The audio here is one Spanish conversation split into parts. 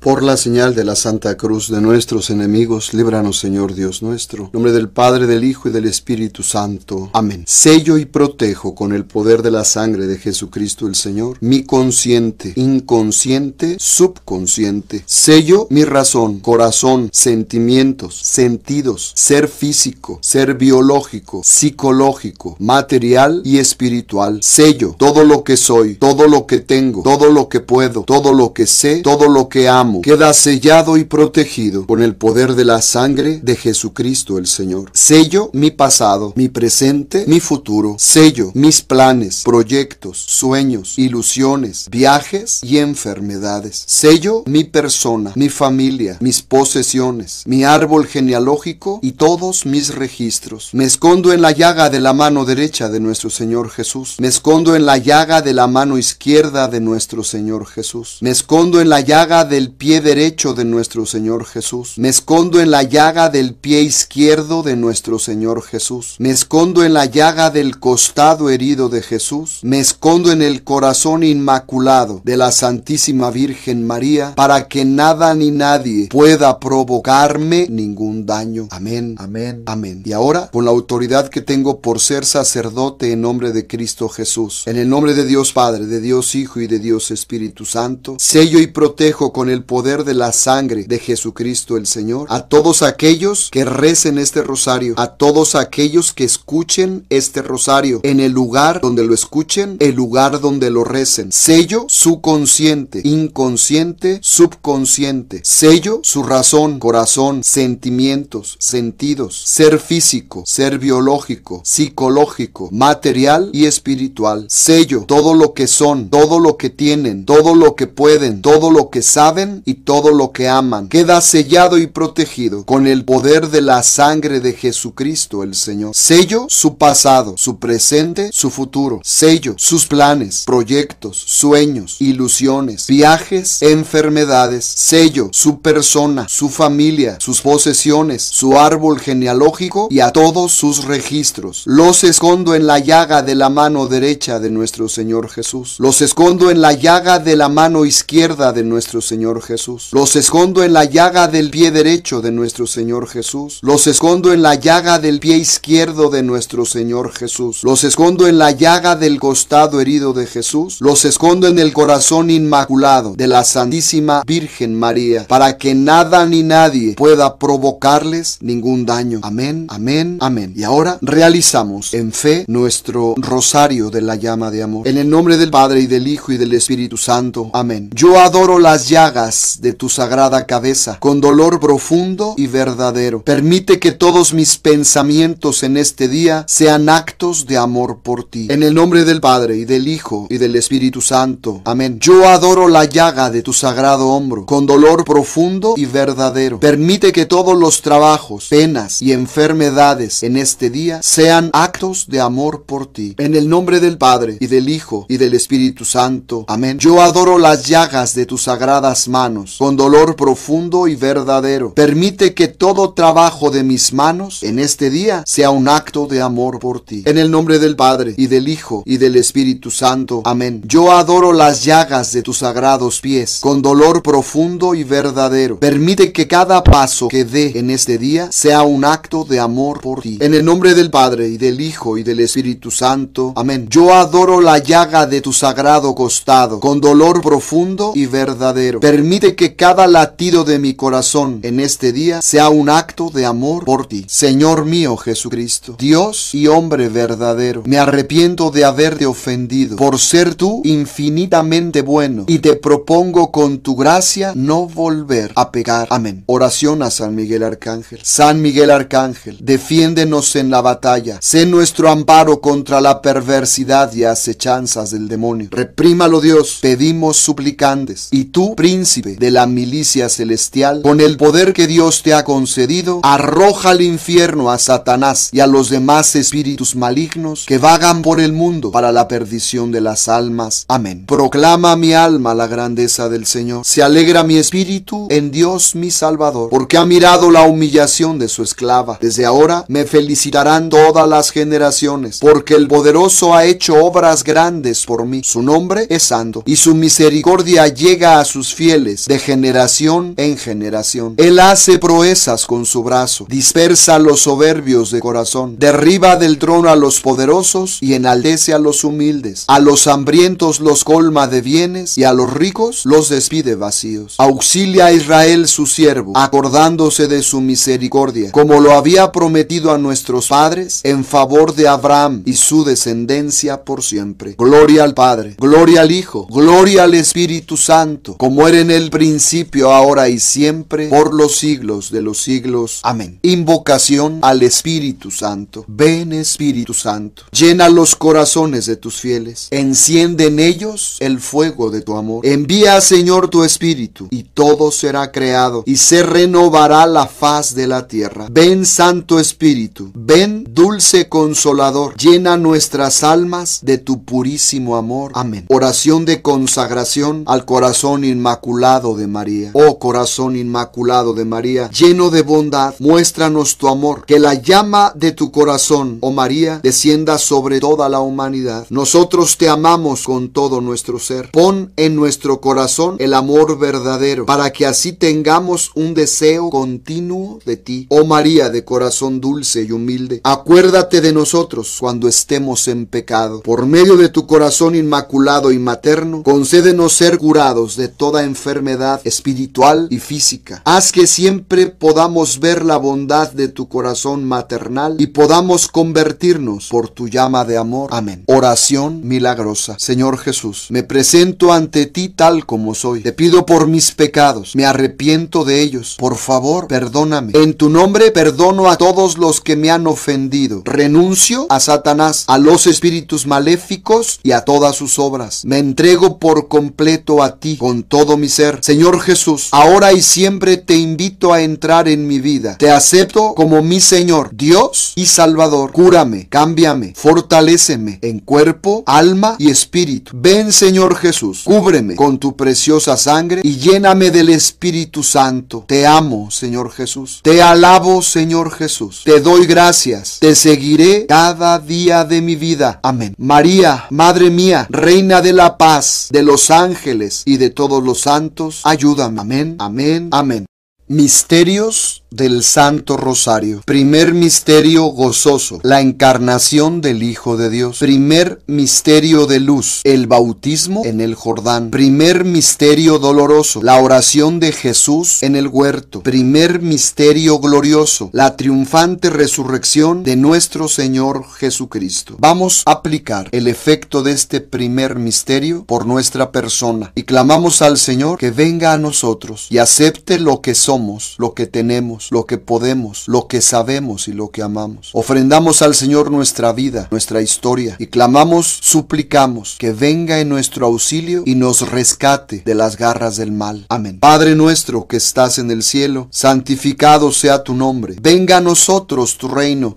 Por la señal de la Santa Cruz de nuestros enemigos, líbranos Señor Dios nuestro. En nombre del Padre, del Hijo y del Espíritu Santo. Amén. Sello y protejo con el poder de la sangre de Jesucristo el Señor, mi consciente, inconsciente, subconsciente. Sello mi razón, corazón, sentimientos, sentidos, ser físico, ser biológico, psicológico, material y espiritual. Sello todo lo que soy, todo lo que tengo, todo lo que puedo, todo lo que sé, todo lo que amo queda sellado y protegido con el poder de la sangre de Jesucristo el Señor. Sello mi pasado, mi presente, mi futuro. Sello mis planes, proyectos, sueños, ilusiones, viajes y enfermedades. Sello mi persona, mi familia, mis posesiones, mi árbol genealógico y todos mis registros. Me escondo en la llaga de la mano derecha de nuestro Señor Jesús. Me escondo en la llaga de la mano izquierda de nuestro Señor Jesús. Me escondo en la llaga del pie derecho de nuestro Señor Jesús. Me escondo en la llaga del pie izquierdo de nuestro Señor Jesús. Me escondo en la llaga del costado herido de Jesús. Me escondo en el corazón inmaculado de la Santísima Virgen María para que nada ni nadie pueda provocarme ningún daño. Amén. Amén. Amén. Y ahora, con la autoridad que tengo por ser sacerdote en nombre de Cristo Jesús, en el nombre de Dios Padre, de Dios Hijo y de Dios Espíritu Santo, sello y protejo con el poder de la sangre de Jesucristo el Señor, a todos aquellos que recen este rosario, a todos aquellos que escuchen este rosario, en el lugar donde lo escuchen, el lugar donde lo recen. Sello su consciente, inconsciente, subconsciente. Sello su razón, corazón, sentimientos, sentidos, ser físico, ser biológico, psicológico, material y espiritual. Sello todo lo que son, todo lo que tienen, todo lo que pueden, todo lo que saben y todo lo que aman queda sellado y protegido con el poder de la sangre de Jesucristo el Señor. Sello su pasado, su presente, su futuro. Sello sus planes, proyectos, sueños, ilusiones, viajes, enfermedades. Sello su persona, su familia, sus posesiones, su árbol genealógico y a todos sus registros. Los escondo en la llaga de la mano derecha de nuestro Señor Jesús. Los escondo en la llaga de la mano izquierda de nuestro Señor Jesús. Jesús. Los escondo en la llaga del pie derecho de nuestro Señor Jesús. Los escondo en la llaga del pie izquierdo de nuestro Señor Jesús. Los escondo en la llaga del costado herido de Jesús. Los escondo en el corazón inmaculado de la Santísima Virgen María, para que nada ni nadie pueda provocarles ningún daño. Amén, amén, amén. Y ahora realizamos en fe nuestro rosario de la llama de amor. En el nombre del Padre y del Hijo y del Espíritu Santo. Amén. Yo adoro las llagas de tu sagrada cabeza, con dolor profundo y verdadero. Permite que todos mis pensamientos en este día sean actos de amor por ti. En el nombre del Padre, y del Hijo, y del Espíritu Santo. Amén. Yo adoro la llaga de tu sagrado hombro, con dolor profundo y verdadero. Permite que todos los trabajos, penas y enfermedades en este día sean actos de amor por ti. En el nombre del Padre, y del Hijo, y del Espíritu Santo. Amén. Yo adoro las llagas de tus sagradas manos con dolor profundo y verdadero. Permite que todo trabajo de mis manos en este día sea un acto de amor por ti. En el nombre del Padre, y del Hijo, y del Espíritu Santo. Amén. Yo adoro las llagas de tus sagrados pies, con dolor profundo y verdadero. Permite que cada paso que dé en este día sea un acto de amor por ti. En el nombre del Padre, y del Hijo, y del Espíritu Santo. Amén. Yo adoro la llaga de tu sagrado costado, con dolor profundo y verdadero. Permite que cada latido de mi corazón en este día sea un acto de amor por ti. Señor mío Jesucristo, Dios y hombre verdadero, me arrepiento de haberte ofendido por ser tú infinitamente bueno y te propongo con tu gracia no volver a pecar. Amén. Oración a San Miguel Arcángel. San Miguel Arcángel, defiéndenos en la batalla. Sé nuestro amparo contra la perversidad y acechanzas del demonio. Reprímalo Dios, pedimos suplicantes. Y tú, príncipe, de la milicia celestial, con el poder que Dios te ha concedido, arroja al infierno a Satanás y a los demás espíritus malignos que vagan por el mundo para la perdición de las almas. Amén. Proclama mi alma la grandeza del Señor. Se alegra mi espíritu en Dios mi Salvador, porque ha mirado la humillación de su esclava. Desde ahora me felicitarán todas las generaciones, porque el poderoso ha hecho obras grandes por mí. Su nombre es santo y su misericordia llega a sus fieles de generación en generación. Él hace proezas con su brazo, dispersa a los soberbios de corazón, derriba del trono a los poderosos y enaltece a los humildes. A los hambrientos los colma de bienes y a los ricos los despide vacíos. Auxilia a Israel su siervo, acordándose de su misericordia, como lo había prometido a nuestros padres en favor de Abraham y su descendencia por siempre. Gloria al Padre, gloria al Hijo, gloria al Espíritu Santo, como era en el el principio, ahora y siempre, por los siglos de los siglos. Amén. Invocación al Espíritu Santo. Ven Espíritu Santo, llena los corazones de tus fieles, enciende en ellos el fuego de tu amor. Envía, Señor, tu Espíritu, y todo será creado, y se renovará la faz de la tierra. Ven Santo Espíritu, ven dulce consolador, llena nuestras almas de tu purísimo amor. Amén. Oración de consagración al corazón inmaculado de María. Oh corazón Inmaculado de María, lleno de bondad, muéstranos tu amor, que la llama de tu corazón, oh María, descienda sobre toda la humanidad. Nosotros te amamos con todo nuestro ser. Pon en nuestro corazón el amor verdadero, para que así tengamos un deseo continuo de ti. Oh María de corazón dulce y humilde, acuérdate de nosotros cuando estemos en pecado. Por medio de tu corazón inmaculado y materno, concédenos ser curados de toda enfermedad espiritual y física. Haz que siempre podamos ver la bondad de tu corazón maternal y podamos convertirnos por tu llama de amor. Amén. Oración milagrosa. Señor Jesús, me presento ante ti tal como soy. Te pido por mis pecados. Me arrepiento de ellos. Por favor, perdóname. En tu nombre perdono a todos los que me han ofendido. Renuncio a Satanás, a los espíritus maléficos y a todas sus obras. Me entrego por completo a ti con todo mi ser Señor Jesús, ahora y siempre te invito a entrar en mi vida. Te acepto como mi Señor, Dios y Salvador. Cúrame, cámbiame, fortaléceme en cuerpo, alma y espíritu. Ven, Señor Jesús, cúbreme con tu preciosa sangre y lléname del Espíritu Santo. Te amo, Señor Jesús. Te alabo, Señor Jesús. Te doy gracias. Te seguiré cada día de mi vida. Amén. María, Madre mía, Reina de la paz, de los ángeles y de todos los santos, ayúdame. Amén, amén, amén. Misterios del Santo Rosario. Primer misterio gozoso, la encarnación del Hijo de Dios. Primer misterio de luz, el bautismo en el Jordán. Primer misterio doloroso, la oración de Jesús en el huerto. Primer misterio glorioso, la triunfante resurrección de nuestro Señor Jesucristo. Vamos a aplicar el efecto de este primer misterio por nuestra persona y clamamos al Señor que venga a nosotros y acepte lo que somos, lo que tenemos lo que podemos, lo que sabemos y lo que amamos. Ofrendamos al Señor nuestra vida, nuestra historia y clamamos, suplicamos que venga en nuestro auxilio y nos rescate de las garras del mal. Amén. Padre nuestro que estás en el cielo, santificado sea tu nombre. Venga a nosotros tu reino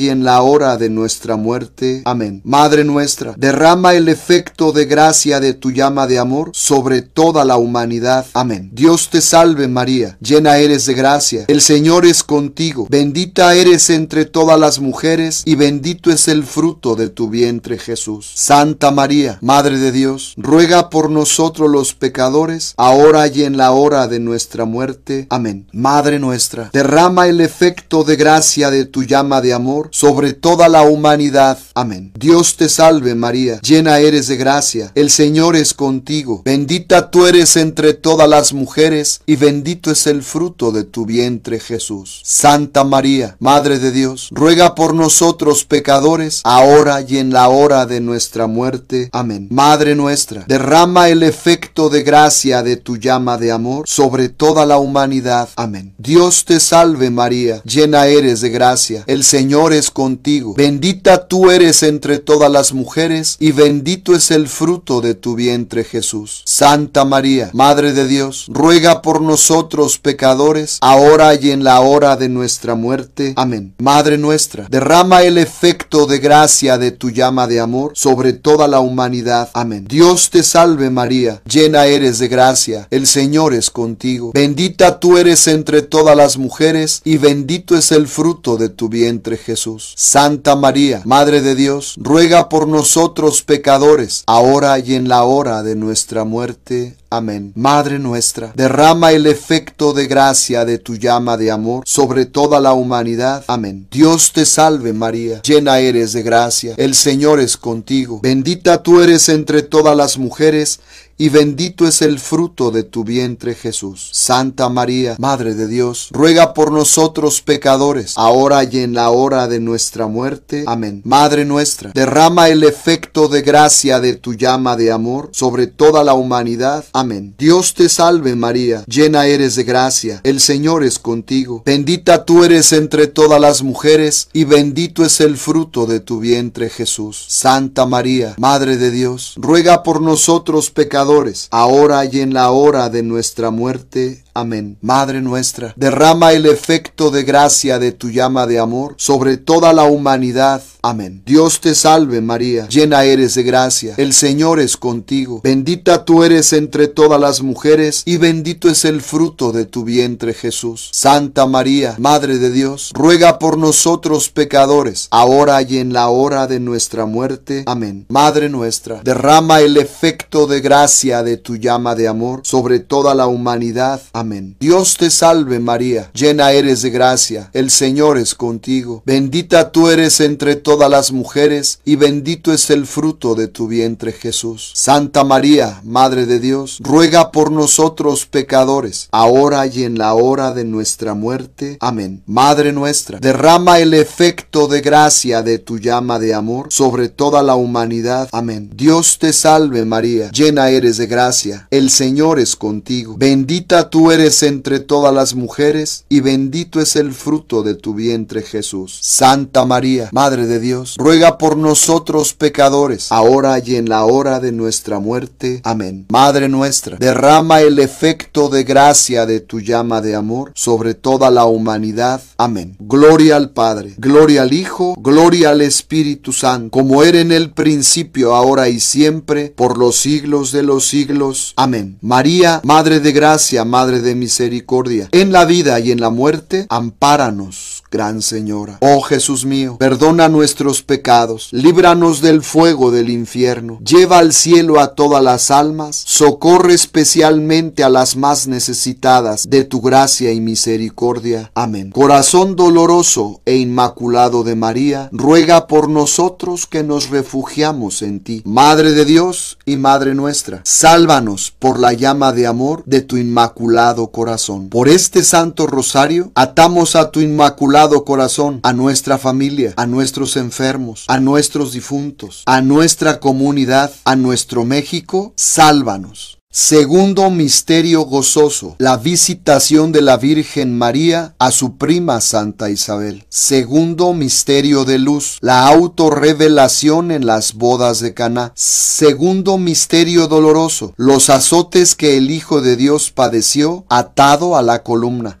y en la hora de nuestra muerte. Amén. Madre nuestra, derrama el efecto de gracia de tu llama de amor sobre toda la humanidad. Amén. Dios te salve María, llena eres de gracia, el Señor es contigo, bendita eres entre todas las mujeres y bendito es el fruto de tu vientre Jesús. Santa María, Madre de Dios, ruega por nosotros los pecadores, ahora y en la hora de nuestra muerte. Amén. Madre nuestra, derrama el efecto de gracia de tu llama de amor sobre toda la humanidad. Amén. Dios te salve María, llena eres de gracia, el Señor es contigo, bendita tú eres entre todas las mujeres y bendito es el fruto de tu vientre Jesús. Santa María, Madre de Dios, ruega por nosotros pecadores, ahora y en la hora de nuestra muerte. Amén. Madre nuestra, derrama el efecto de gracia de tu llama de amor sobre toda la humanidad. Amén. Dios te salve María, llena eres de gracia, el Señor es contigo. Bendita tú eres entre todas las mujeres, y bendito es el fruto de tu vientre Jesús. Santa María, Madre de Dios, ruega por nosotros pecadores, ahora y en la hora de nuestra muerte. Amén. Madre nuestra, derrama el efecto de gracia de tu llama de amor sobre toda la humanidad. Amén. Dios te salve María, llena eres de gracia, el Señor es contigo. Bendita tú eres entre todas las mujeres, y bendito es el fruto de tu vientre Jesús. Santa María, Madre de Dios, ruega por nosotros pecadores, ahora y en la hora de nuestra muerte. Amén. Madre nuestra, derrama el efecto de gracia de tu llama de amor sobre toda la humanidad. Amén. Dios te salve María, llena eres de gracia, el Señor es contigo, bendita tú eres entre todas las mujeres, y bendito es el fruto de tu vientre Jesús. Santa María, Madre de Dios, ruega por nosotros pecadores, ahora y en la hora de nuestra muerte. Amén. Madre nuestra, derrama el efecto de gracia de tu llama de amor sobre toda la humanidad. Amén. Dios te salve María, llena eres de gracia, el Señor es contigo, bendita tú eres entre todas las mujeres, y bendito es el fruto de tu vientre Jesús. Santa María, Madre de Dios, ruega por nosotros pecadores, ahora y en la hora de nuestra muerte. Amén. Madre nuestra, derrama el efecto de gracia de tu llama de amor sobre toda la humanidad. Amén. Dios te salve María, llena eres de gracia, el Señor es contigo, bendita tú eres entre todas las mujeres y bendito es el fruto de tu vientre Jesús. Santa María, Madre de Dios, ruega por nosotros pecadores, ahora y en la hora de nuestra muerte. Amén. Madre nuestra, derrama el efecto de gracia de tu llama de amor sobre toda la humanidad. Amén. Dios te salve María, llena eres de gracia, el Señor es contigo. Bendita tú eres entre todas las mujeres, y bendito es el fruto de tu vientre Jesús. Santa María, Madre de Dios, ruega por nosotros pecadores, ahora y en la hora de nuestra muerte. Amén. Madre nuestra, derrama el efecto de gracia de tu llama de amor sobre toda la humanidad. Amén. Dios te salve María, llena eres de gracia, el Señor es contigo. Bendita tú eres entre todas las mujeres y bendito es el fruto de tu vientre Jesús. Santa María, Madre de Dios, ruega por nosotros pecadores, ahora y en la hora de nuestra muerte. Amén. Madre nuestra, derrama el efecto de gracia de tu llama de amor sobre toda la humanidad. Amén. Gloria al Padre, gloria al Hijo, gloria al Espíritu Santo, como era en el principio, ahora y siempre, por los siglos de los siglos. Amén. María, Madre de Gracia, Madre de de misericordia. En la vida y en la muerte, ampáranos Gran Señora. Oh Jesús mío, perdona nuestros pecados, líbranos del fuego del infierno, lleva al cielo a todas las almas, socorre especialmente a las más necesitadas de tu gracia y misericordia. Amén. Corazón doloroso e inmaculado de María, ruega por nosotros que nos refugiamos en ti. Madre de Dios y Madre nuestra, sálvanos por la llama de amor de tu inmaculado corazón. Por este santo rosario atamos a tu inmaculado corazón a nuestra familia, a nuestros enfermos, a nuestros difuntos, a nuestra comunidad, a nuestro México, sálvanos. Segundo misterio gozoso, la visitación de la Virgen María a su prima Santa Isabel. Segundo misterio de luz, la autorrevelación en las bodas de Caná. Segundo misterio doloroso, los azotes que el Hijo de Dios padeció atado a la columna.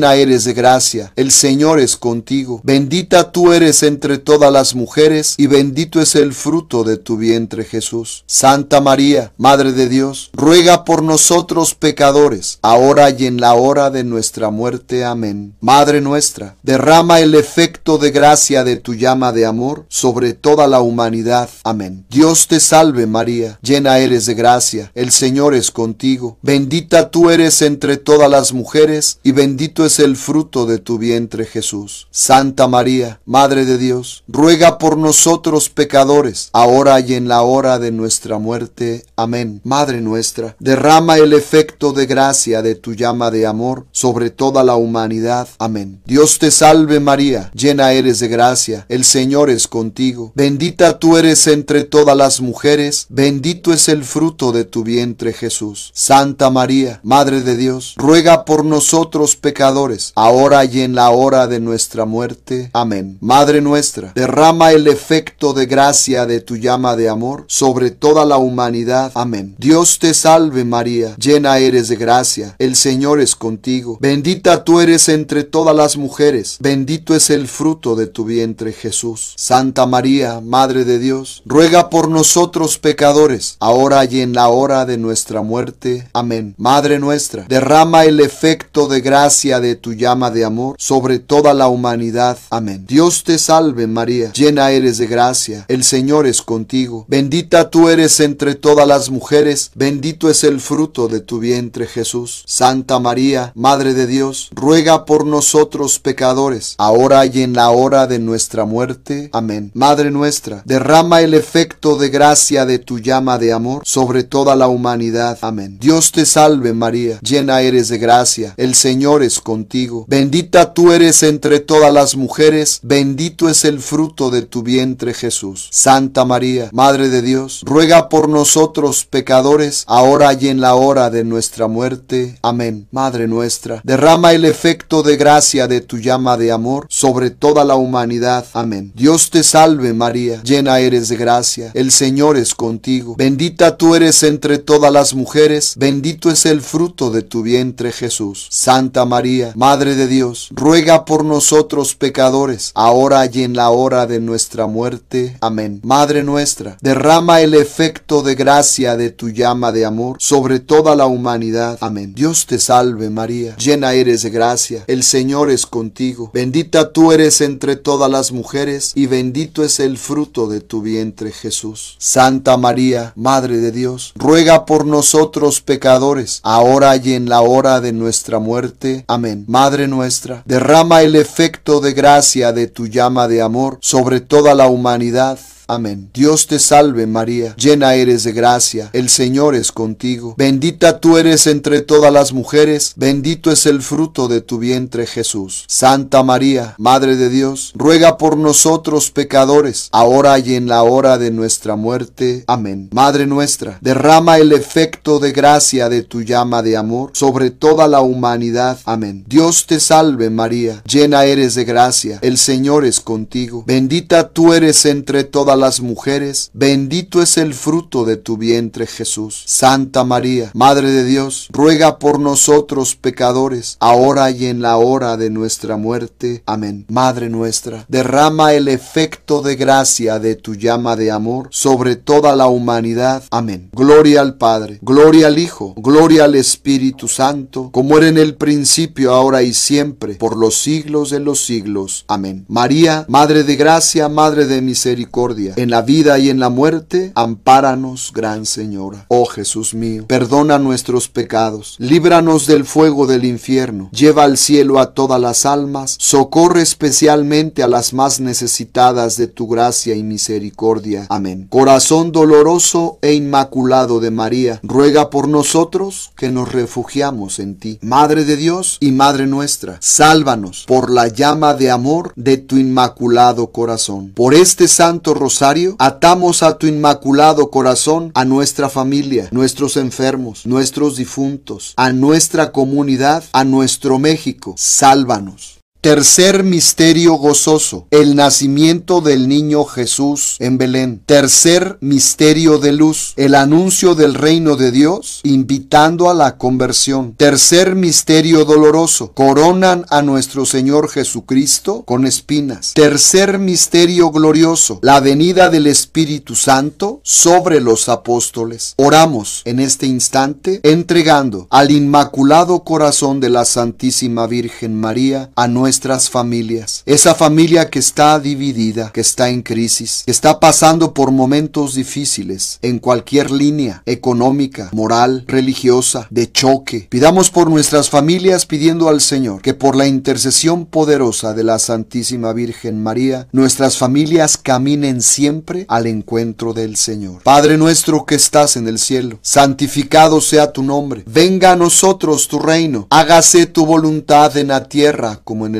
llena eres de gracia, el Señor es contigo. Bendita tú eres entre todas las mujeres, y bendito es el fruto de tu vientre Jesús. Santa María, Madre de Dios, ruega por nosotros pecadores, ahora y en la hora de nuestra muerte. Amén. Madre nuestra, derrama el efecto de gracia de tu llama de amor sobre toda la humanidad. Amén. Dios te salve María, llena eres de gracia, el Señor es contigo. Bendita tú eres entre todas las mujeres, y bendito es el fruto de tu vientre Jesús. Santa María, Madre de Dios, ruega por nosotros pecadores, ahora y en la hora de nuestra muerte. Amén. Madre nuestra, derrama el efecto de gracia de tu llama de amor sobre toda la humanidad. Amén. Dios te salve María, llena eres de gracia, el Señor es contigo. Bendita tú eres entre todas las mujeres, bendito es el fruto de tu vientre Jesús. Santa María, Madre de Dios, ruega por nosotros pecadores, ahora y en la hora de nuestra muerte. Amén. Madre nuestra, derrama el efecto de gracia de tu llama de amor sobre toda la humanidad. Amén. Dios te salve María, llena eres de gracia, el Señor es contigo, bendita tú eres entre todas las mujeres, bendito es el fruto de tu vientre Jesús. Santa María, Madre de Dios, ruega por nosotros pecadores, ahora y en la hora de nuestra muerte. Amén. Madre nuestra, derrama el efecto de gracia de tu llama de amor sobre toda la humanidad. Amén. Dios te salve María, llena eres de gracia, el Señor es contigo, bendita tú eres entre todas las mujeres, bendito es el fruto de tu vientre Jesús. Santa María, Madre de Dios, ruega por nosotros pecadores, ahora y en la hora de nuestra muerte. Amén. Madre nuestra, derrama el efecto de gracia de tu llama de amor sobre toda la humanidad. Amén. Dios te salve María, llena eres de gracia, el Señor es contigo Bendita tú eres entre todas las mujeres, bendito es el fruto de tu vientre Jesús. Santa María, Madre de Dios, ruega por nosotros pecadores, ahora y en la hora de nuestra muerte. Amén. Madre nuestra, derrama el efecto de gracia de tu llama de amor sobre toda la humanidad. Amén. Dios te salve María, llena eres de gracia, el Señor es contigo. Bendita tú eres entre todas las mujeres, bendito es el fruto de tu vientre Jesús. Santa María, Madre de Dios, ruega por nosotros pecadores, ahora y en la hora de nuestra muerte. Amén. Madre nuestra, derrama el efecto de gracia de tu llama de amor sobre toda la humanidad. Amén. Dios te salve María, llena eres de gracia, el Señor es contigo, bendita tú eres entre todas las mujeres y bendito es el fruto de tu vientre Jesús. Santa María, Madre de Dios, ruega por nosotros pecadores, ahora y en la hora de nuestra muerte. Amén. Madre nuestra, derrama el efecto de gracia de tu llama de amor sobre toda la humanidad Amén. Dios te salve María, llena eres de gracia, el Señor es contigo, bendita tú eres entre todas las mujeres, bendito es el fruto de tu vientre Jesús. Santa María, Madre de Dios, ruega por nosotros pecadores, ahora y en la hora de nuestra muerte. Amén. Madre nuestra, derrama el efecto de gracia de tu llama de amor sobre toda la humanidad. Amén. Dios te salve María, llena eres de gracia, el Señor es contigo, bendita tú eres entre todas las las mujeres, bendito es el fruto de tu vientre Jesús. Santa María, Madre de Dios, ruega por nosotros pecadores, ahora y en la hora de nuestra muerte. Amén. Madre nuestra, derrama el efecto de gracia de tu llama de amor sobre toda la humanidad. Amén. Gloria al Padre, gloria al Hijo, gloria al Espíritu Santo, como era en el principio, ahora y siempre, por los siglos de los siglos. Amén. María, Madre de Gracia, Madre de Misericordia, en la vida y en la muerte, ampáranos, Gran Señora. Oh Jesús mío, perdona nuestros pecados, líbranos del fuego del infierno, lleva al cielo a todas las almas, socorre especialmente a las más necesitadas de tu gracia y misericordia. Amén. Corazón doloroso e inmaculado de María, ruega por nosotros que nos refugiamos en ti. Madre de Dios y Madre nuestra, sálvanos por la llama de amor de tu inmaculado corazón. Por este santo rosario, atamos a tu inmaculado corazón a nuestra familia, nuestros enfermos, nuestros difuntos, a nuestra comunidad, a nuestro México. Sálvanos. Tercer misterio gozoso, el nacimiento del niño Jesús en Belén. Tercer misterio de luz, el anuncio del reino de Dios, invitando a la conversión. Tercer misterio doloroso, coronan a nuestro Señor Jesucristo con espinas. Tercer misterio glorioso, la venida del Espíritu Santo sobre los apóstoles. Oramos en este instante entregando al Inmaculado Corazón de la Santísima Virgen María a nuestro nuestras familias. Esa familia que está dividida, que está en crisis, que está pasando por momentos difíciles en cualquier línea económica, moral, religiosa, de choque. Pidamos por nuestras familias pidiendo al Señor que por la intercesión poderosa de la Santísima Virgen María, nuestras familias caminen siempre al encuentro del Señor. Padre nuestro que estás en el cielo, santificado sea tu nombre. Venga a nosotros tu reino. Hágase tu voluntad en la tierra como en el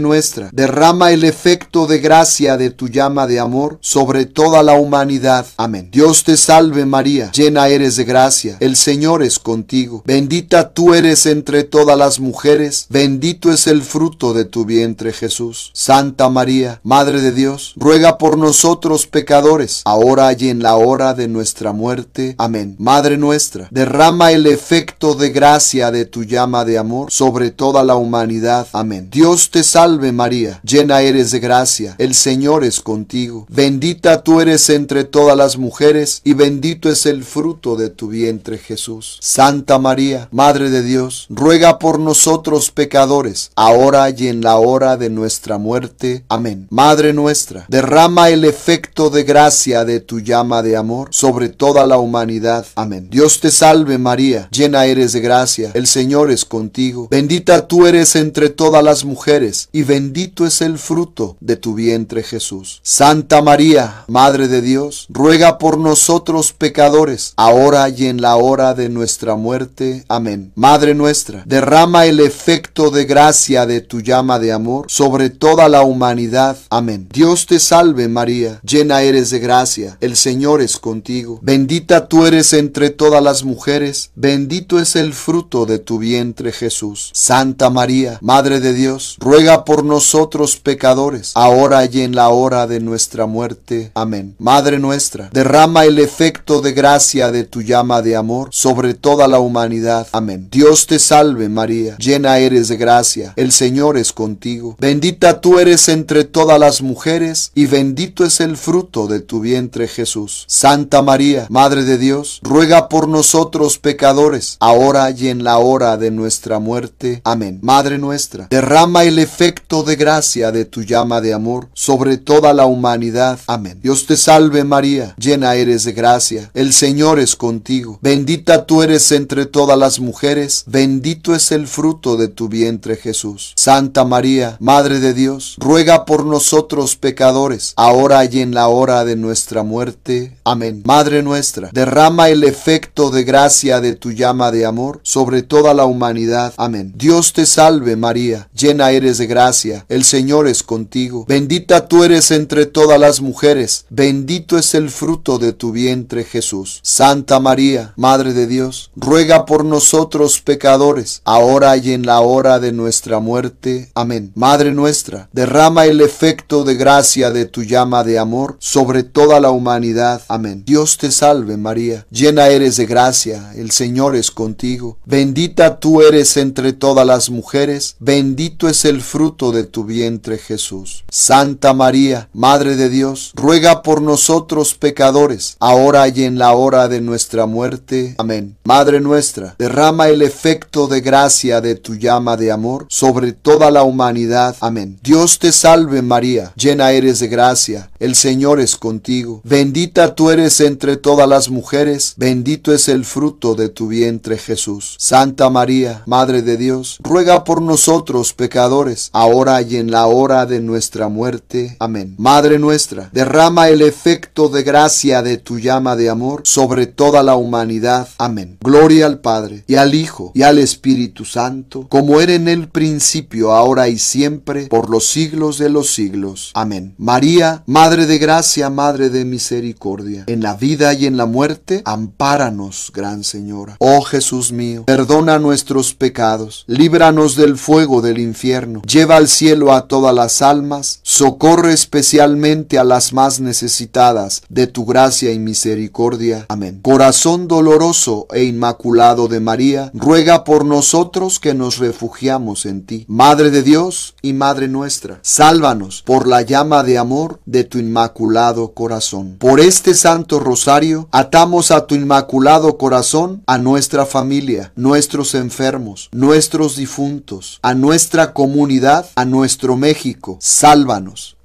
nuestra, derrama el efecto de gracia de tu llama de amor sobre toda la humanidad. Amén. Dios te salve María, llena eres de gracia, el Señor es contigo. Bendita tú eres entre todas las mujeres, bendito es el fruto de tu vientre Jesús. Santa María, Madre de Dios, ruega por nosotros pecadores, ahora y en la hora de nuestra muerte. Amén. Madre nuestra, derrama el efecto de gracia de tu llama de amor sobre toda la humanidad. Amén. Dios te salve salve María, llena eres de gracia, el Señor es contigo, bendita tú eres entre todas las mujeres, y bendito es el fruto de tu vientre Jesús. Santa María, Madre de Dios, ruega por nosotros pecadores, ahora y en la hora de nuestra muerte. Amén. Madre nuestra, derrama el efecto de gracia de tu llama de amor sobre toda la humanidad. Amén. Dios te salve María, llena eres de gracia, el Señor es contigo, bendita tú eres entre todas las mujeres, y bendito es el fruto de tu vientre Jesús. Santa María, Madre de Dios, ruega por nosotros pecadores, ahora y en la hora de nuestra muerte. Amén. Madre nuestra, derrama el efecto de gracia de tu llama de amor sobre toda la humanidad. Amén. Dios te salve María, llena eres de gracia, el Señor es contigo. Bendita tú eres entre todas las mujeres, bendito es el fruto de tu vientre Jesús. Santa María, Madre de Dios, ruega por nosotros pecadores, ahora y en la hora de nuestra muerte. Amén. Madre nuestra, derrama el efecto de gracia de tu llama de amor sobre toda la humanidad. Amén. Dios te salve María, llena eres de gracia, el Señor es contigo. Bendita tú eres entre todas las mujeres y bendito es el fruto de tu vientre Jesús. Santa María, Madre de Dios, ruega por nosotros pecadores, ahora y en la hora de nuestra muerte. Amén. Madre nuestra, derrama el efecto de gracia de tu llama de amor sobre toda la humanidad. Amén. Dios te salve María, llena eres de gracia, el Señor es contigo, bendita tú eres entre todas las mujeres, bendito es el fruto de tu vientre Jesús. Santa María, Madre de Dios, ruega por nosotros pecadores, ahora y en la hora de nuestra muerte. Amén. Madre nuestra, derrama el efecto de gracia de tu llama de amor sobre toda la humanidad. Amén. Dios te salve María, llena eres de gracia, gracia. El Señor es contigo. Bendita tú eres entre todas las mujeres. Bendito es el fruto de tu vientre, Jesús. Santa María, Madre de Dios, ruega por nosotros pecadores, ahora y en la hora de nuestra muerte. Amén. Madre nuestra, derrama el efecto de gracia de tu llama de amor sobre toda la humanidad. Amén. Dios te salve, María. Llena eres de gracia. El Señor es contigo. Bendita tú eres entre todas las mujeres. Bendito es el fruto de tu vientre Jesús. Santa María, Madre de Dios, ruega por nosotros pecadores, ahora y en la hora de nuestra muerte. Amén. Madre nuestra, derrama el efecto de gracia de tu llama de amor sobre toda la humanidad. Amén. Dios te salve María, llena eres de gracia, el Señor es contigo. Bendita tú eres entre todas las mujeres, bendito es el fruto de tu vientre Jesús. Santa María, Madre de Dios, ruega por nosotros pecadores, ahora y en la hora de nuestra muerte. Amén. Madre nuestra, derrama el efecto de gracia de tu llama de amor sobre toda la humanidad. Amén. Gloria al Padre, y al Hijo, y al Espíritu Santo, como era en el principio, ahora y siempre, por los siglos de los siglos. Amén. María, Madre de gracia, Madre de misericordia, en la vida y en la muerte, ampáranos, Gran Señora. Oh Jesús mío, perdona nuestros pecados, líbranos del fuego del infierno, Lleva al cielo a todas las almas, socorre especialmente a las más necesitadas de tu gracia y misericordia. Amén. Corazón doloroso e inmaculado de María, ruega por nosotros que nos refugiamos en ti. Madre de Dios y Madre nuestra, sálvanos por la llama de amor de tu inmaculado corazón. Por este santo rosario, atamos a tu inmaculado corazón a nuestra familia, nuestros enfermos, nuestros difuntos, a nuestra comunidad a nuestro México. Sálvanos.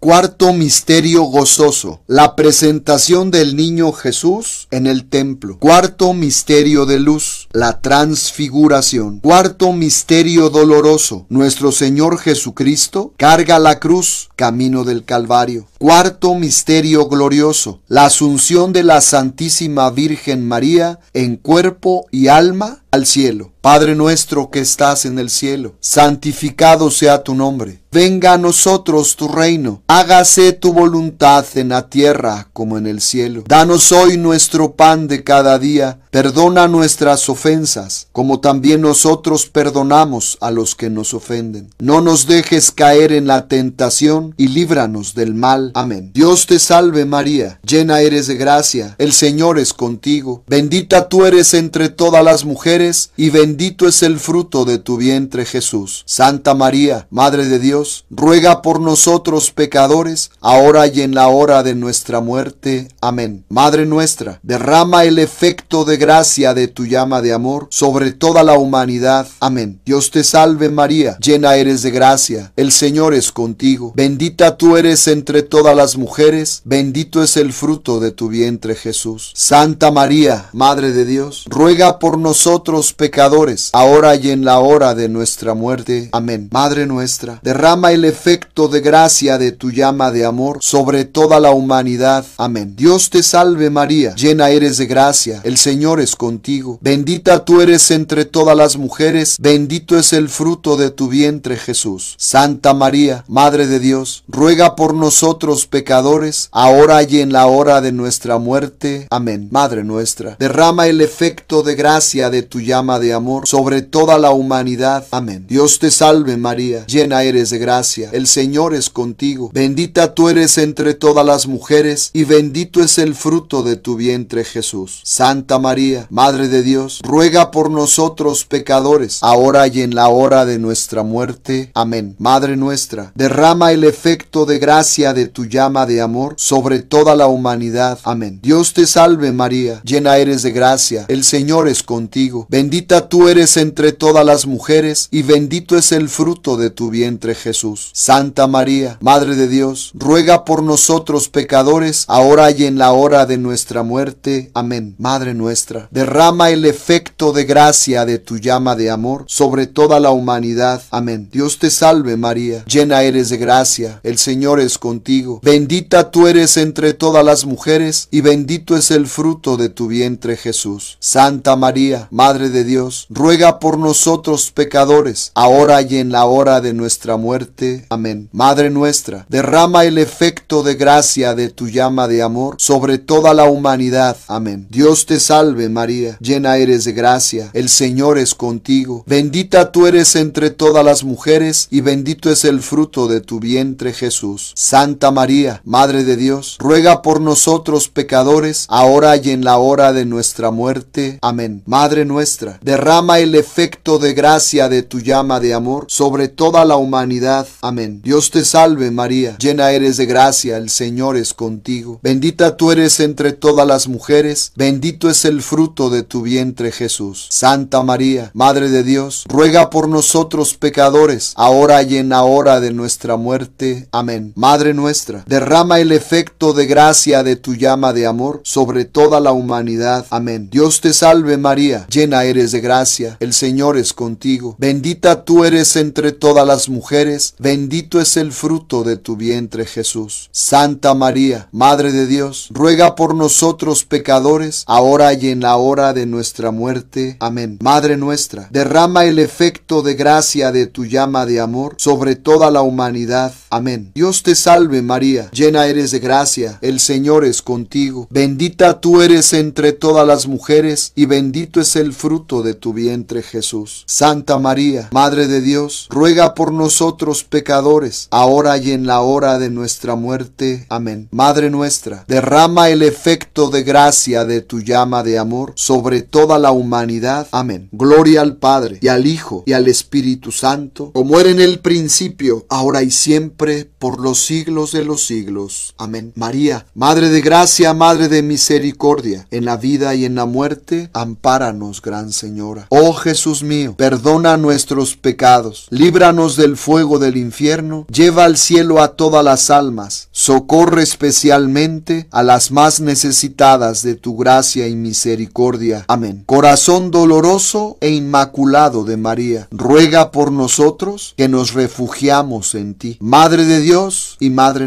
Cuarto misterio gozoso, la presentación del niño Jesús en el templo. Cuarto misterio de luz, la transfiguración. Cuarto misterio doloroso, nuestro Señor Jesucristo carga la cruz, camino del Calvario. Cuarto misterio glorioso, la asunción de la Santísima Virgen María en cuerpo y alma al cielo. Padre nuestro que estás en el cielo, santificado sea tu nombre. Venga a nosotros tu reino, hágase tu voluntad en la tierra como en el cielo. Danos hoy nuestro pan de cada día, perdona nuestras ofensas, como también nosotros perdonamos a los que nos ofenden. No nos dejes caer en la tentación y líbranos del mal. Amén. Dios te salve María, llena eres de gracia, el Señor es contigo, bendita tú eres entre todas las mujeres, y bendito es el fruto de tu vientre Jesús. Santa María, Madre de Dios, ruega por nosotros pecadores, ahora y en la hora de nuestra muerte. Amén. Madre nuestra, derrama el efecto de gracia de tu llama de amor sobre toda la humanidad. Amén. Dios te salve María, llena eres de gracia, el Señor es contigo, bendita tú eres entre todas las mujeres, bendito es el fruto de tu vientre Jesús. Santa María, Madre de Dios, ruega por nosotros pecadores, ahora y en la hora de nuestra muerte. Amén. Madre nuestra, derrama el efecto de gracia de tu llama de amor sobre toda la humanidad. Amén. Dios te salve María, llena eres de gracia, el Señor es contigo. Bendita tú eres entre todas las mujeres, bendito es el fruto de tu vientre Jesús. Santa María, Madre de Dios, ruega por nosotros pecadores, ahora y en la hora de nuestra muerte. Amén. Madre nuestra, derrama el efecto de gracia de tu llama de amor sobre toda la humanidad. Amén. Dios te salve María, llena eres de gracia, el Señor es contigo, bendita tú eres entre todas las mujeres y bendito es el fruto de tu vientre Jesús. Santa María, Madre de Dios, ruega por nosotros pecadores, ahora y en la hora de nuestra muerte. Amén. Madre nuestra, derrama el efecto de gracia de tu llama de amor sobre toda la humanidad. Amén. Dios te salve María, llena eres de gracia, el Señor es contigo, bendita tú eres entre todas las mujeres y bendito es el fruto de tu vientre Jesús. Santa María, Madre de Dios, ruega por nosotros pecadores, ahora y en la hora de nuestra muerte. Amén. Madre nuestra, derrama el efecto de gracia de tu llama de amor sobre toda la humanidad. Amén. Dios te salve María, llena eres de gracia, el Señor es contigo Bendita tú eres entre todas las mujeres, y bendito es el fruto de tu vientre Jesús. Santa María, Madre de Dios, ruega por nosotros pecadores, ahora y en la hora de nuestra muerte. Amén. Madre nuestra, derrama el efecto de gracia de tu llama de amor sobre toda la humanidad. Amén. Dios te salve María, llena eres de gracia, el Señor es contigo, bendita tú eres entre todas las mujeres, y bendito es el fruto de tu vientre Jesús. Santa María, Madre de Dios, ruega por nosotros pecadores, ahora y en la hora de nuestra muerte. Amén. Madre nuestra, derrama el efecto de gracia de tu llama de amor sobre toda la humanidad. Amén. Dios te salve María, llena eres de gracia, el Señor es contigo. Bendita tú eres entre todas las mujeres, bendito es el fruto de tu vientre Jesús. Santa María, Madre de Dios, ruega por nosotros pecadores, ahora y en la hora de nuestra muerte. Amén. Madre nuestra, Derrama el efecto de gracia de tu llama de amor sobre toda la humanidad. Amén. Dios te salve María, llena eres de gracia, el Señor es contigo. Bendita tú eres entre todas las mujeres, bendito es el fruto de tu vientre Jesús. Santa María, Madre de Dios, ruega por nosotros pecadores, ahora y en la hora de nuestra muerte. Amén. Madre nuestra, derrama el efecto de gracia de tu llama de amor sobre toda la humanidad. Amén. Dios te salve María María, llena eres de gracia, el Señor es contigo, bendita tú eres entre todas las mujeres, y bendito es el fruto de tu vientre Jesús. Santa María, Madre de Dios, ruega por nosotros pecadores, ahora y en la hora de nuestra muerte. Amén. Madre nuestra, derrama el efecto de gracia de tu llama de amor sobre toda la humanidad. Amén. Gloria al Padre, y al Hijo, y al Espíritu Santo, como era en el principio, ahora y siempre, por los siglos de los siglos. Amén. María, Madre de gracia, Madre de misericordia, en la vida y en la muerte, ampáranos, Gran Señora. Oh Jesús mío, perdona nuestros pecados, líbranos del fuego del infierno, lleva al cielo a todas las almas, socorre especialmente a las más necesitadas de tu gracia y misericordia. Amén. Corazón doloroso e inmaculado de María, ruega por nosotros que nos refugiamos en ti. Madre de Dios y Madre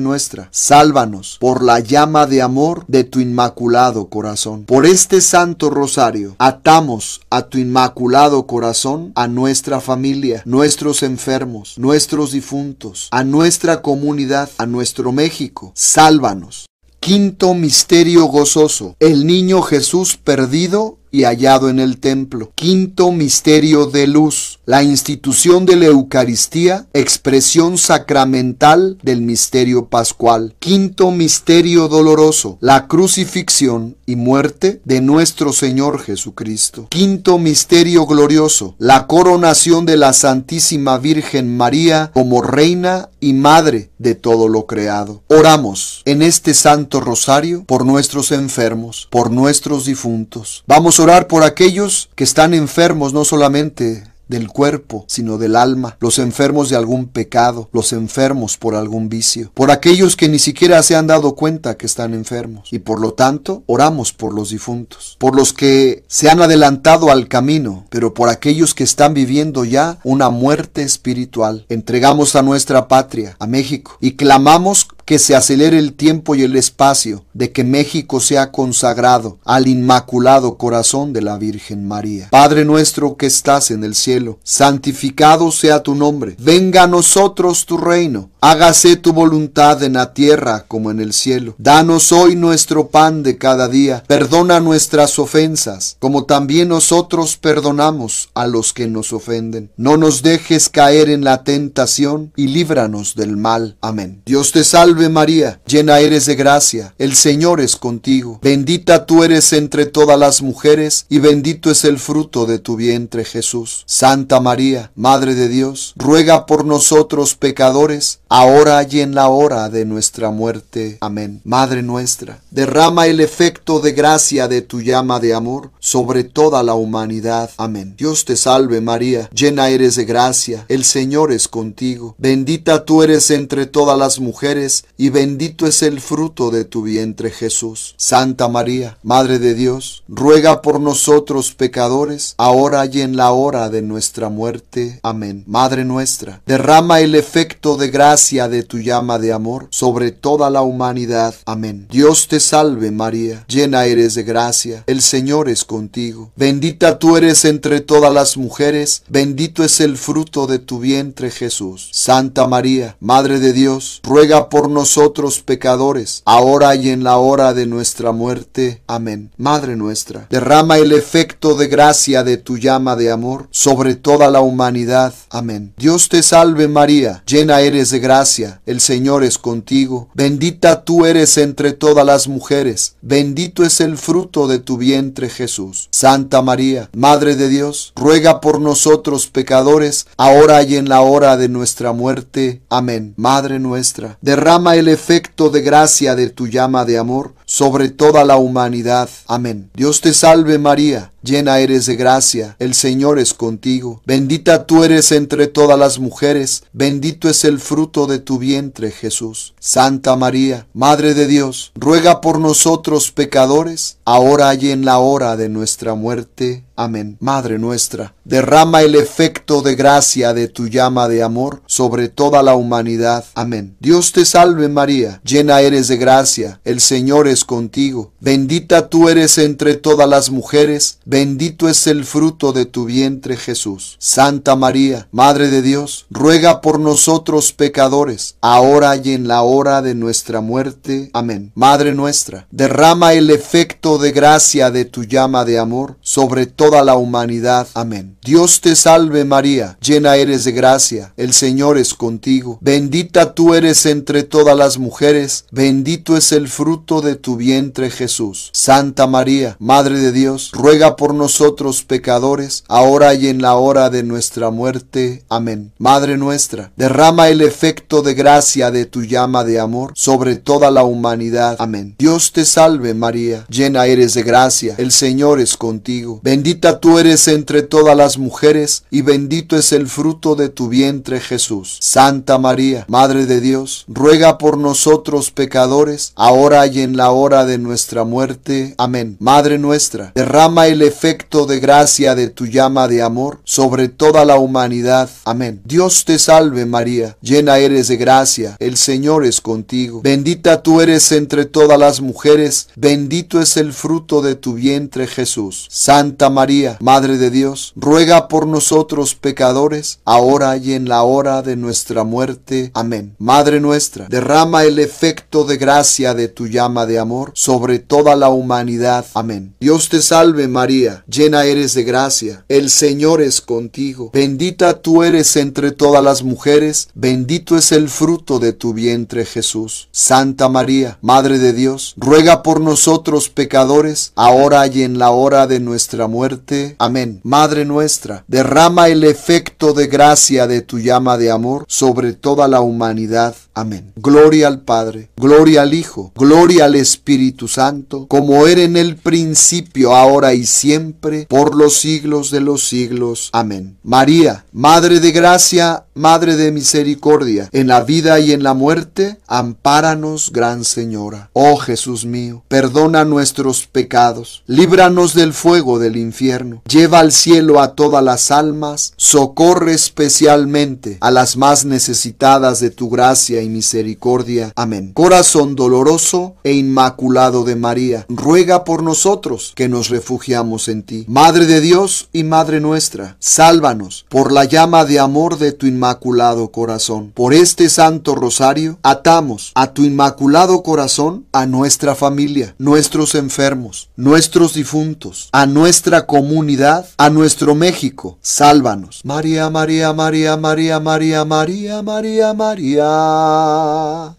Sálvanos por la llama de amor de tu inmaculado corazón. Por este santo rosario atamos a tu inmaculado corazón a nuestra familia, nuestros enfermos, nuestros difuntos, a nuestra comunidad, a nuestro México. Sálvanos. Quinto misterio gozoso. El niño Jesús perdido y hallado en el templo. Quinto misterio de luz, la institución de la Eucaristía, expresión sacramental del misterio pascual. Quinto misterio doloroso, la crucifixión y muerte de nuestro Señor Jesucristo. Quinto misterio glorioso, la coronación de la Santísima Virgen María como reina y madre de todo lo creado. Oramos en este santo rosario por nuestros enfermos, por nuestros difuntos. Vamos orar por aquellos que están enfermos no solamente del cuerpo, sino del alma, los enfermos de algún pecado, los enfermos por algún vicio, por aquellos que ni siquiera se han dado cuenta que están enfermos, y por lo tanto oramos por los difuntos, por los que se han adelantado al camino, pero por aquellos que están viviendo ya una muerte espiritual. Entregamos a nuestra patria, a México, y clamamos que se acelere el tiempo y el espacio, de que México sea consagrado al Inmaculado Corazón de la Virgen María. Padre nuestro que estás en el cielo, santificado sea tu nombre, venga a nosotros tu reino, hágase tu voluntad en la tierra como en el cielo. Danos hoy nuestro pan de cada día, perdona nuestras ofensas, como también nosotros perdonamos a los que nos ofenden. No nos dejes caer en la tentación y líbranos del mal. Amén. Dios te salve Salve María, llena eres de gracia, el Señor es contigo. Bendita tú eres entre todas las mujeres, y bendito es el fruto de tu vientre Jesús. Santa María, Madre de Dios, ruega por nosotros pecadores, ahora y en la hora de nuestra muerte. Amén. Madre nuestra, derrama el efecto de gracia de tu llama de amor sobre toda la humanidad. Amén. Dios te salve María, llena eres de gracia, el Señor es contigo. Bendita tú eres entre todas las mujeres, y bendito es el fruto de tu vientre Jesús. Santa María, Madre de Dios, ruega por nosotros pecadores, ahora y en la hora de nuestra muerte. Amén. Madre nuestra, derrama el efecto de gracia de tu llama de amor sobre toda la humanidad. Amén. Dios te salve María, llena eres de gracia, el Señor es contigo. Bendita tú eres entre todas las mujeres, bendito es el fruto de tu vientre Jesús. Santa María, Madre de Dios, ruega por nosotros nosotros pecadores, ahora y en la hora de nuestra muerte. Amén. Madre nuestra, derrama el efecto de gracia de tu llama de amor sobre toda la humanidad. Amén. Dios te salve María, llena eres de gracia, el Señor es contigo, bendita tú eres entre todas las mujeres, bendito es el fruto de tu vientre Jesús. Santa María, Madre de Dios, ruega por nosotros pecadores, ahora y en la hora de nuestra muerte. Amén. Madre nuestra, derrama el efecto de gracia de tu llama de amor sobre toda la humanidad. Amén. Dios te salve María llena eres de gracia, el Señor es contigo. Bendita tú eres entre todas las mujeres, bendito es el fruto de tu vientre, Jesús. Santa María, Madre de Dios, ruega por nosotros pecadores, ahora y en la hora de nuestra muerte. Amén. Madre nuestra, derrama el efecto de gracia de tu llama de amor sobre toda la humanidad. Amén. Dios te salve María, llena eres de gracia, el Señor es contigo. Bendita tú eres entre todas las mujeres, Bendito es el fruto de tu vientre Jesús. Santa María, Madre de Dios, ruega por nosotros pecadores, ahora y en la hora de nuestra muerte. Amén. Madre nuestra, derrama el efecto de gracia de tu llama de amor sobre toda la humanidad. Amén. Dios te salve María, llena eres de gracia, el Señor es contigo, bendita tú eres entre todas las mujeres, bendito es el fruto de tu vientre Jesús. Santa María, Madre de Dios, ruega por nosotros pecadores, ahora y en la hora de nuestra muerte. Amén. Madre nuestra, derrama el efecto de gracia de tu llama de amor sobre toda la humanidad. Amén. Dios te salve María, llena eres de gracia, el Señor es contigo. Bendita tú eres entre todas las mujeres, y bendito es el fruto de tu vientre Jesús. Santa María, Madre de Dios, ruega por nosotros pecadores, ahora y en la hora de nuestra muerte. Amén. Madre nuestra, derrama el efecto de gracia de tu llama de amor sobre toda la humanidad. Amén. Dios te salve María, llena eres de gracia, el Señor es contigo. Bendita tú eres entre todas las mujeres, bendito es el fruto de tu vientre Jesús. Santa María, Madre de Dios, ruega por nosotros pecadores, ahora y en la hora de nuestra muerte. Amén. Madre nuestra, derrama el efecto de gracia de tu llama de amor sobre toda la humanidad. Amén. Dios te salve María llena eres de gracia, el Señor es contigo, bendita tú eres entre todas las mujeres, bendito es el fruto de tu vientre Jesús. Santa María, Madre de Dios, ruega por nosotros pecadores, ahora y en la hora de nuestra muerte. Amén. Madre nuestra, derrama el efecto de gracia de tu llama de amor sobre toda la humanidad Amén. Gloria al Padre, gloria al Hijo, gloria al Espíritu Santo, como era en el principio, ahora y siempre, por los siglos de los siglos. Amén. María, Madre de Gracia, Madre de misericordia, en la vida y en la muerte, ampáranos, Gran Señora. Oh Jesús mío, perdona nuestros pecados, líbranos del fuego del infierno, lleva al cielo a todas las almas, socorre especialmente a las más necesitadas de tu gracia y misericordia. Amén. Corazón doloroso e inmaculado de María, ruega por nosotros que nos refugiamos en ti. Madre de Dios y Madre nuestra, sálvanos por la llama de amor de tu inmaculada Inmaculado Corazón. Por este Santo Rosario atamos a tu Inmaculado Corazón a nuestra familia, nuestros enfermos, nuestros difuntos, a nuestra comunidad, a nuestro México. Sálvanos. María, María, María, María, María, María, María, María.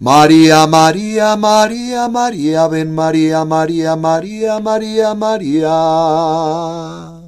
María, María, María, María, ven María, María, María, María, María.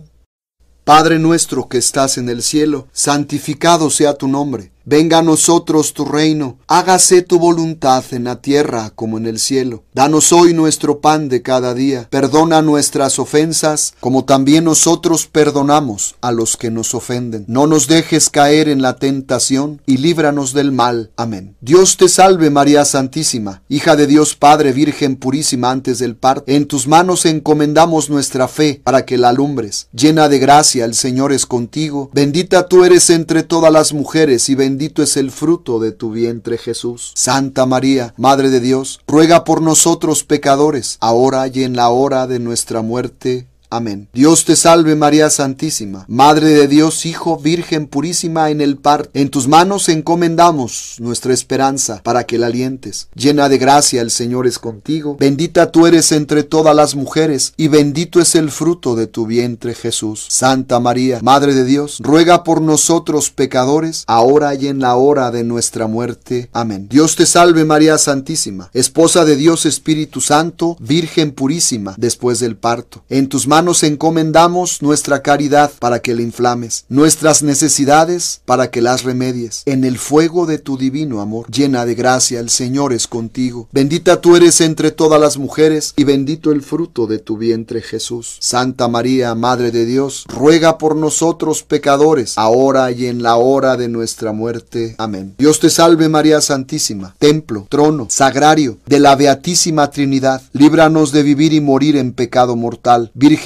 Padre nuestro que estás en el cielo, santificado sea tu nombre. Venga a nosotros tu reino, hágase tu voluntad en la tierra como en el cielo. Danos hoy nuestro pan de cada día, perdona nuestras ofensas como también nosotros perdonamos a los que nos ofenden. No nos dejes caer en la tentación y líbranos del mal. Amén. Dios te salve María Santísima, hija de Dios Padre, Virgen purísima antes del parto. En tus manos encomendamos nuestra fe para que la alumbres. Llena de gracia, el Señor es contigo. Bendita tú eres entre todas las mujeres y bendita bendito es el fruto de tu vientre Jesús. Santa María, Madre de Dios, ruega por nosotros pecadores, ahora y en la hora de nuestra muerte. Amén. Dios te salve María Santísima, Madre de Dios, Hijo, Virgen purísima en el parto. En tus manos encomendamos nuestra esperanza para que la alientes. Llena de gracia el Señor es contigo. Bendita tú eres entre todas las mujeres y bendito es el fruto de tu vientre Jesús. Santa María, Madre de Dios, ruega por nosotros pecadores, ahora y en la hora de nuestra muerte. Amén. Dios te salve María Santísima, Esposa de Dios Espíritu Santo, Virgen purísima después del parto. En tus nos encomendamos nuestra caridad para que la inflames, nuestras necesidades para que las remedies. En el fuego de tu divino amor, llena de gracia, el Señor es contigo. Bendita tú eres entre todas las mujeres y bendito el fruto de tu vientre Jesús. Santa María, Madre de Dios, ruega por nosotros pecadores, ahora y en la hora de nuestra muerte. Amén. Dios te salve María Santísima, templo, trono, sagrario de la Beatísima Trinidad. Líbranos de vivir y morir en pecado mortal. Virgen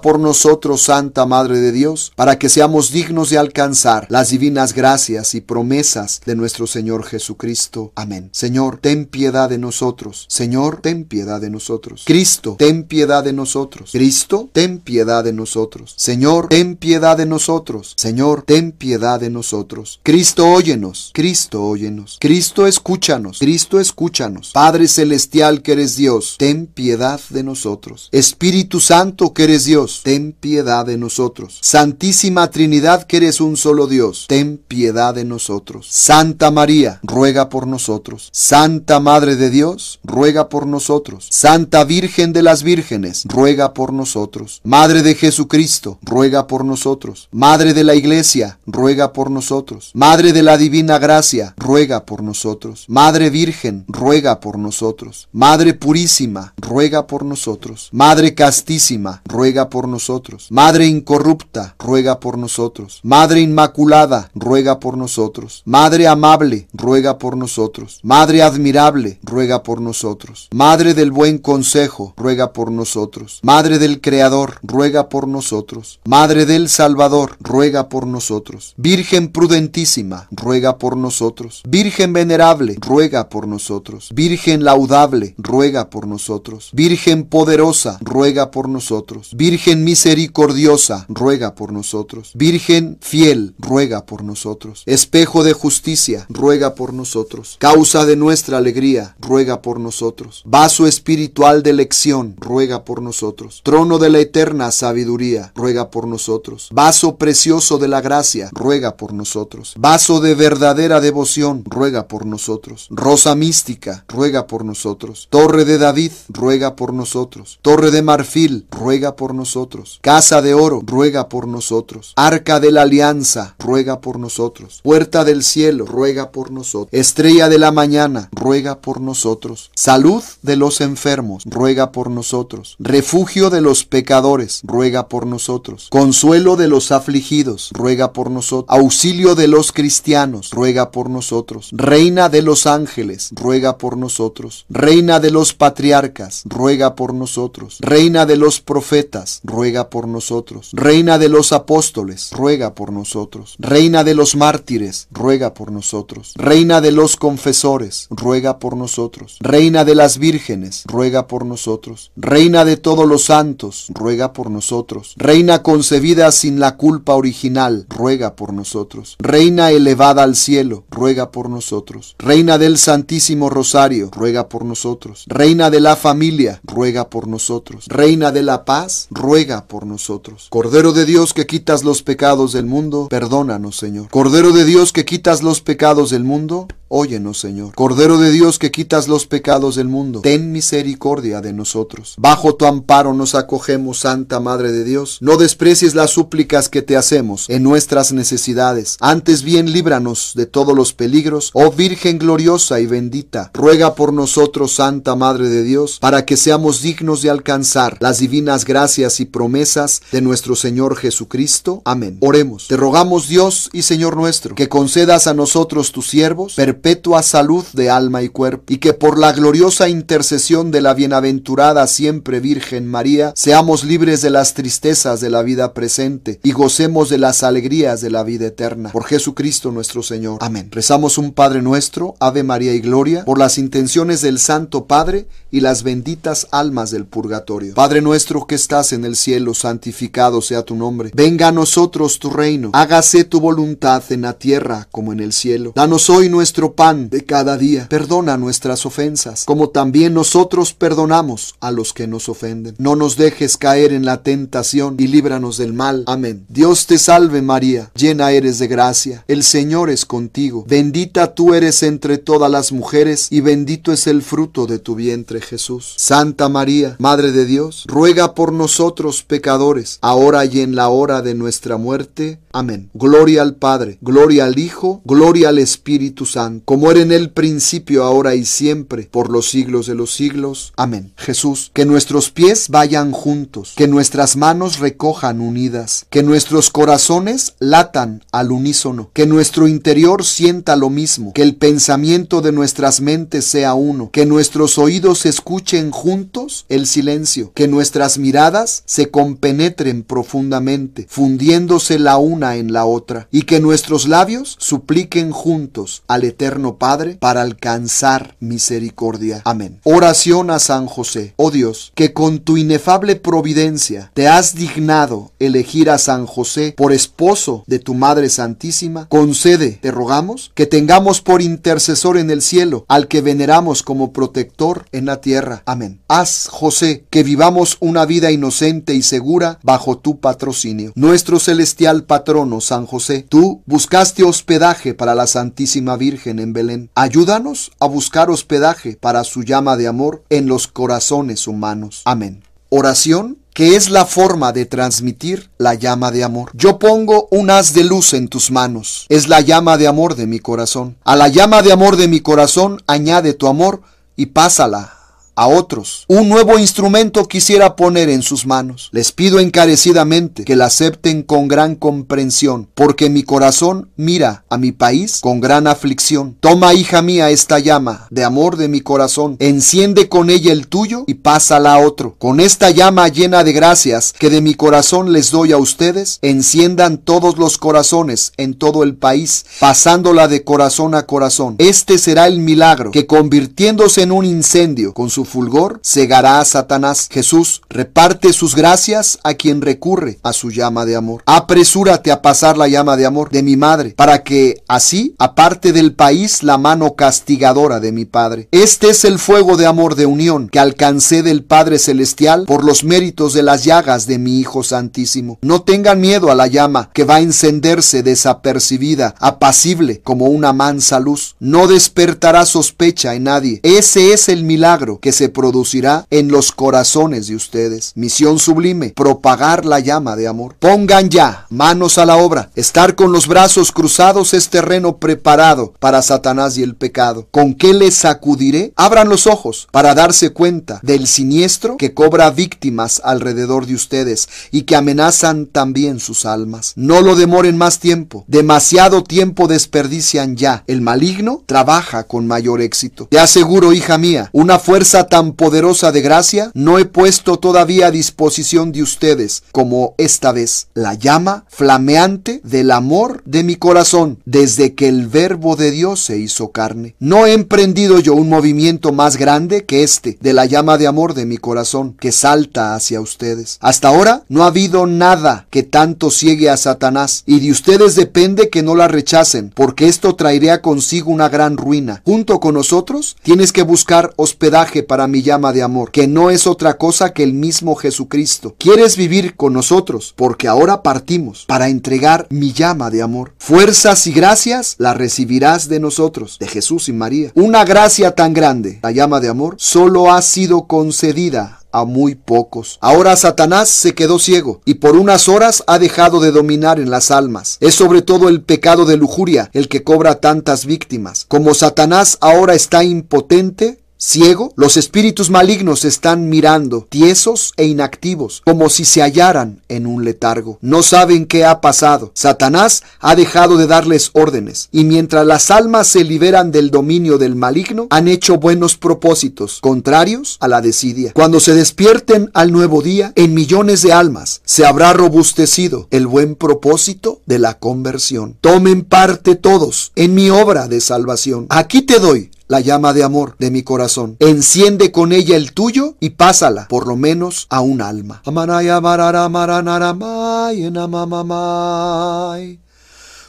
por nosotros, Santa Madre de Dios, para que seamos dignos de alcanzar las divinas gracias y promesas de nuestro Señor Jesucristo. Amén. Señor, ten piedad de nosotros. Señor, ten piedad de nosotros. Cristo, ten piedad de nosotros. Cristo, ten piedad de nosotros. Señor, ten piedad de nosotros. Señor, ten piedad de nosotros. Cristo, óyenos. Cristo, óyenos. Cristo, escúchanos. Cristo, escúchanos. Padre celestial que eres Dios, ten piedad de nosotros. Espíritu Santo que eres Dios, ten piedad de nosotros. Santísima Trinidad, que eres un solo Dios, ten piedad de nosotros. Santa María, ruega por nosotros. Santa Madre de Dios, ruega por nosotros. Santa Virgen de las Vírgenes, ruega por nosotros. Madre de Jesucristo, ruega por nosotros. Madre de la Iglesia, ruega por nosotros. Madre de la Divina Gracia, ruega por nosotros. Madre Virgen, ruega por nosotros. Madre Purísima, ruega por nosotros. Madre Castísima, ruega por por nosotros. Madre incorrupta, ruega por nosotros. Madre inmaculada, ruega por nosotros. Madre amable, ruega por nosotros. Madre admirable, ruega por nosotros. Madre del buen consejo, ruega por nosotros. Madre del Creador, ruega por nosotros. Madre del Salvador, ruega por nosotros. Virgen prudentísima, ruega por nosotros. Virgen venerable, ruega por nosotros. Virgen laudable, ruega por nosotros. Virgen poderosa, ruega por nosotros. Virgen Virgen misericordiosa, ruega por nosotros. Virgen fiel, ruega por nosotros. Espejo de justicia, ruega por nosotros. Causa de nuestra alegría, ruega por nosotros. Vaso espiritual de elección, ruega por nosotros. Trono de la eterna sabiduría, ruega por nosotros. Vaso precioso de la gracia, ruega por nosotros. Vaso de verdadera devoción, ruega por nosotros. Rosa mística, ruega por nosotros. Torre de David, ruega por nosotros. Torre de marfil, ruega por nosotros Casa de oro, ruega por nosotros. Arca de la alianza, ruega por nosotros. Puerta del cielo, ruega por nosotros. Estrella de la mañana, ruega por nosotros. Salud de los enfermos, ruega por nosotros. Refugio de los pecadores, ruega por nosotros. Consuelo de los afligidos, ruega por nosotros. Auxilio de los cristianos, ruega por nosotros. Reina de los ángeles, ruega por nosotros. Reina de los patriarcas, ruega por nosotros. Reina de los profetas, ruega por nosotros. Reina de los apóstoles, ruega por nosotros. Reina de los mártires, ruega por nosotros. Reina de los confesores, ruega por nosotros. Reina de las vírgenes, ruega por nosotros. Reina de todos los santos, ruega por nosotros. Reina concebida sin la culpa original, ruega por nosotros. Reina elevada al cielo, ruega por nosotros. Reina del Santísimo Rosario, ruega por nosotros. Reina de la familia, ruega por nosotros. Reina de la paz, ruega ruega por nosotros. Cordero de Dios que quitas los pecados del mundo, perdónanos, Señor. Cordero de Dios que quitas los pecados del mundo, Óyenos, Señor. Cordero de Dios que quitas los pecados del mundo, ten misericordia de nosotros. Bajo tu amparo nos acogemos, Santa Madre de Dios. No desprecies las súplicas que te hacemos en nuestras necesidades. Antes bien líbranos de todos los peligros. Oh Virgen gloriosa y bendita, ruega por nosotros, Santa Madre de Dios, para que seamos dignos de alcanzar las divinas gracias y promesas de nuestro Señor Jesucristo. Amén. Oremos. Te rogamos, Dios y Señor nuestro, que concedas a nosotros tus siervos, perpetua salud de alma y cuerpo, y que por la gloriosa intercesión de la bienaventurada siempre Virgen María, seamos libres de las tristezas de la vida presente y gocemos de las alegrías de la vida eterna. Por Jesucristo nuestro Señor. Amén. Rezamos un Padre nuestro, Ave María y Gloria, por las intenciones del Santo Padre y las benditas almas del purgatorio. Padre nuestro que estás en el cielo, santificado sea tu nombre. Venga a nosotros tu reino. Hágase tu voluntad en la tierra como en el cielo. Danos hoy nuestro pan de cada día. Perdona nuestras ofensas, como también nosotros perdonamos a los que nos ofenden. No nos dejes caer en la tentación y líbranos del mal. Amén. Dios te salve María, llena eres de gracia, el Señor es contigo. Bendita tú eres entre todas las mujeres y bendito es el fruto de tu vientre Jesús. Santa María, Madre de Dios, ruega por nosotros pecadores, ahora y en la hora de nuestra muerte. Amén. Gloria al Padre, gloria al Hijo, gloria al Espíritu Santo como era en el principio, ahora y siempre, por los siglos de los siglos. Amén. Jesús, que nuestros pies vayan juntos, que nuestras manos recojan unidas, que nuestros corazones latan al unísono, que nuestro interior sienta lo mismo, que el pensamiento de nuestras mentes sea uno, que nuestros oídos escuchen juntos el silencio, que nuestras miradas se compenetren profundamente, fundiéndose la una en la otra, y que nuestros labios supliquen juntos al Eterno Padre, para alcanzar misericordia. Amén. Oración a San José. Oh Dios, que con tu inefable providencia te has dignado elegir a San José por esposo de tu Madre Santísima, concede, te rogamos, que tengamos por intercesor en el cielo al que veneramos como protector en la tierra. Amén. Haz, José, que vivamos una vida inocente y segura bajo tu patrocinio. Nuestro celestial patrono, San José, tú buscaste hospedaje para la Santísima Virgen en Belén. Ayúdanos a buscar hospedaje para su llama de amor en los corazones humanos. Amén. Oración que es la forma de transmitir la llama de amor. Yo pongo un haz de luz en tus manos. Es la llama de amor de mi corazón. A la llama de amor de mi corazón añade tu amor y pásala a otros. Un nuevo instrumento quisiera poner en sus manos. Les pido encarecidamente que la acepten con gran comprensión, porque mi corazón mira a mi país con gran aflicción. Toma, hija mía, esta llama de amor de mi corazón, enciende con ella el tuyo y pásala a otro. Con esta llama llena de gracias que de mi corazón les doy a ustedes, enciendan todos los corazones en todo el país, pasándola de corazón a corazón. Este será el milagro que convirtiéndose en un incendio con su fulgor, cegará a Satanás. Jesús reparte sus gracias a quien recurre a su llama de amor. Apresúrate a pasar la llama de amor de mi madre, para que así aparte del país la mano castigadora de mi Padre. Este es el fuego de amor de unión que alcancé del Padre Celestial por los méritos de las llagas de mi Hijo Santísimo. No tengan miedo a la llama que va a encenderse desapercibida, apacible como una mansa luz. No despertará sospecha en nadie. Ese es el milagro que se producirá en los corazones de ustedes. Misión sublime, propagar la llama de amor. Pongan ya manos a la obra. Estar con los brazos cruzados es terreno preparado para Satanás y el pecado. ¿Con qué les sacudiré? Abran los ojos para darse cuenta del siniestro que cobra víctimas alrededor de ustedes y que amenazan también sus almas. No lo demoren más tiempo. Demasiado tiempo desperdician ya. El maligno trabaja con mayor éxito. Te aseguro, hija mía, una fuerza tan poderosa de gracia no he puesto todavía a disposición de ustedes como esta vez la llama flameante del amor de mi corazón desde que el verbo de Dios se hizo carne. No he emprendido yo un movimiento más grande que este de la llama de amor de mi corazón que salta hacia ustedes. Hasta ahora no ha habido nada que tanto ciegue a Satanás y de ustedes depende que no la rechacen porque esto traería consigo una gran ruina. Junto con nosotros tienes que buscar hospedaje para para mi llama de amor, que no es otra cosa que el mismo Jesucristo. ¿Quieres vivir con nosotros? Porque ahora partimos para entregar mi llama de amor. Fuerzas y gracias las recibirás de nosotros, de Jesús y María. Una gracia tan grande, la llama de amor, solo ha sido concedida a muy pocos. Ahora Satanás se quedó ciego y por unas horas ha dejado de dominar en las almas. Es sobre todo el pecado de lujuria el que cobra tantas víctimas. Como Satanás ahora está impotente, Ciego, los espíritus malignos están mirando, tiesos e inactivos, como si se hallaran en un letargo. No saben qué ha pasado. Satanás ha dejado de darles órdenes, y mientras las almas se liberan del dominio del maligno, han hecho buenos propósitos, contrarios a la desidia. Cuando se despierten al nuevo día, en millones de almas se habrá robustecido el buen propósito de la conversión. Tomen parte todos en mi obra de salvación. Aquí te doy la llama de amor de mi corazón. Enciende con ella el tuyo y pásala por lo menos a un alma.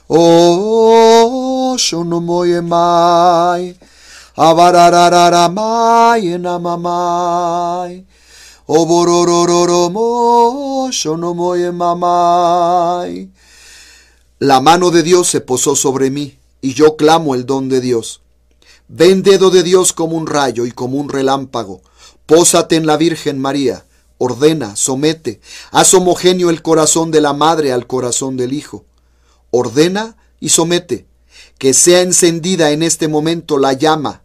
Oh, La mano de Dios se posó sobre mí y yo clamo el don de Dios. Ven dedo de Dios como un rayo y como un relámpago. Pósate en la Virgen María. Ordena, somete, haz homogéneo el corazón de la madre al corazón del hijo. Ordena y somete. Que sea encendida en este momento la llama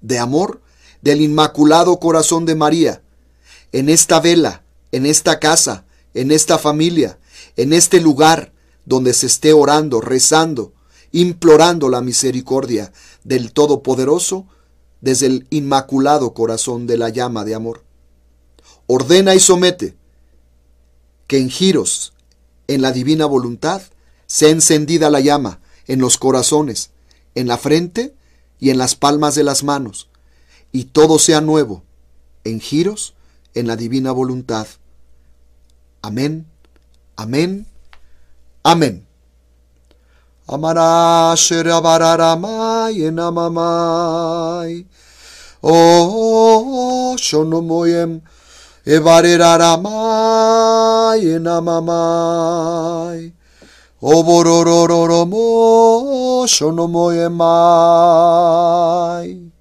de amor del Inmaculado Corazón de María, en esta vela, en esta casa, en esta familia, en este lugar donde se esté orando, rezando, implorando la misericordia del Todopoderoso desde el inmaculado corazón de la llama de amor. Ordena y somete que en giros, en la divina voluntad, sea encendida la llama en los corazones, en la frente y en las palmas de las manos, y todo sea nuevo, en giros, en la divina voluntad. Amén, amén, amén. Amara Shirabararamai Namamai. Oh, Shonomoyem Evareraramai Namamai. Obororororomo mai.